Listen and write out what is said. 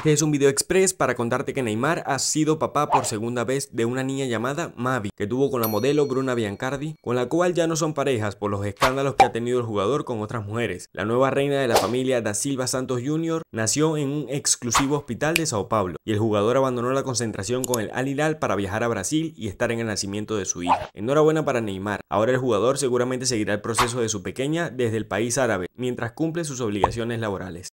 Este es un video express para contarte que Neymar ha sido papá por segunda vez de una niña llamada Mavi, que tuvo con la modelo Bruna Biancardi, con la cual ya no son parejas por los escándalos que ha tenido el jugador con otras mujeres. La nueva reina de la familia da Silva Santos Jr. nació en un exclusivo hospital de Sao Paulo y el jugador abandonó la concentración con el Al Hilal para viajar a Brasil y estar en el nacimiento de su hija. Enhorabuena para Neymar. Ahora el jugador seguramente seguirá el proceso de su pequeña desde el país árabe mientras cumple sus obligaciones laborales.